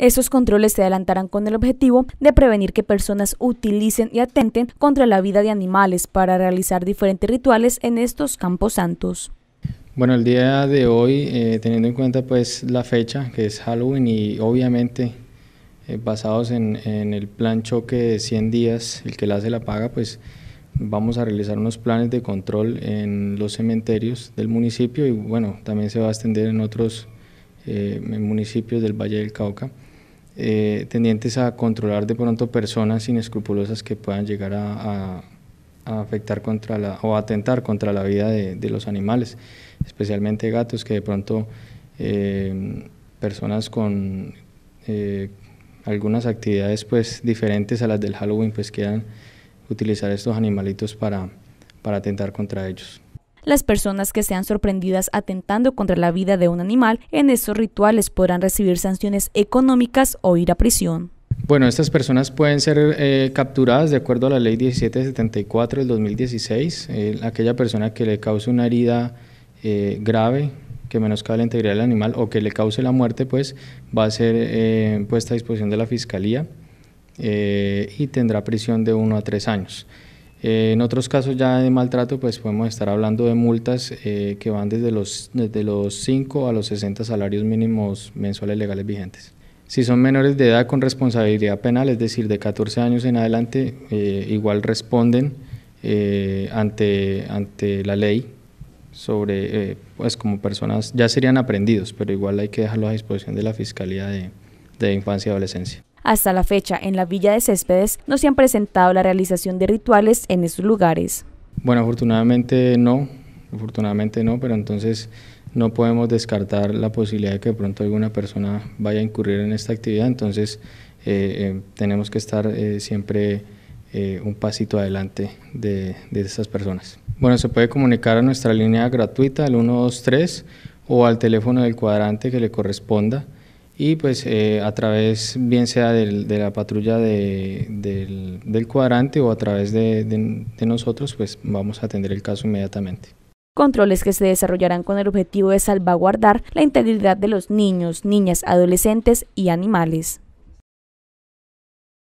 Estos controles se adelantarán con el objetivo de prevenir que personas utilicen y atenten contra la vida de animales para realizar diferentes rituales en estos campos santos. Bueno, el día de hoy, eh, teniendo en cuenta pues la fecha, que es Halloween, y obviamente eh, basados en, el plan choque de 100 días, el que la hace la paga, pues vamos a realizar unos planes de control en los cementerios del municipio y bueno, también se va a extender en otros eh, municipios del Valle del Cauca. Eh, tendientes a controlar de pronto personas inescrupulosas que puedan llegar a, afectar contra la, o atentar contra la vida de, los animales, especialmente gatos que de pronto eh, personas con eh, algunas actividades pues diferentes a las del Halloween pues quieran utilizar estos animalitos para atentar contra ellos. Las personas que sean sorprendidas atentando contra la vida de un animal en esos rituales podrán recibir sanciones económicas o ir a prisión. Bueno, estas personas pueden ser eh, capturadas de acuerdo a la ley 1774 del 2016. Eh, aquella persona que le cause una herida eh, grave que menoscabe la integridad del animal o que le cause la muerte, pues va a ser puesta a disposición de la fiscalía y tendrá prisión de uno a tres años. Eh, en otros casos ya de maltrato, pues podemos estar hablando de multas eh, que van desde los, desde los 5 a los 60 salarios mínimos mensuales legales vigentes. Si son menores de edad con responsabilidad penal, es decir, de 14 años en adelante, eh, igual responden ante, ante la ley sobre, pues como personas, ya serían aprendidos, pero igual hay que dejarlos a disposición de la Fiscalía de, de Infancia y Adolescencia. Hasta la fecha, en la Villa de Céspedes no se han presentado la realización de rituales en estos lugares. Bueno, afortunadamente no, afortunadamente no, pero entonces no podemos descartar la posibilidad de que pronto alguna persona vaya a incurrir en esta actividad, entonces eh, eh, tenemos que estar eh, siempre un pasito adelante de, de estas personas. Bueno, se puede comunicar a nuestra línea gratuita, al 123, o al teléfono del cuadrante que le corresponda y pues eh, a través bien sea de la patrulla del, cuadrante o a través de, de nosotros pues vamos a atender el caso inmediatamente controles que se desarrollarán con el objetivo de salvaguardar la integridad de los niños, niñas, adolescentes y animales.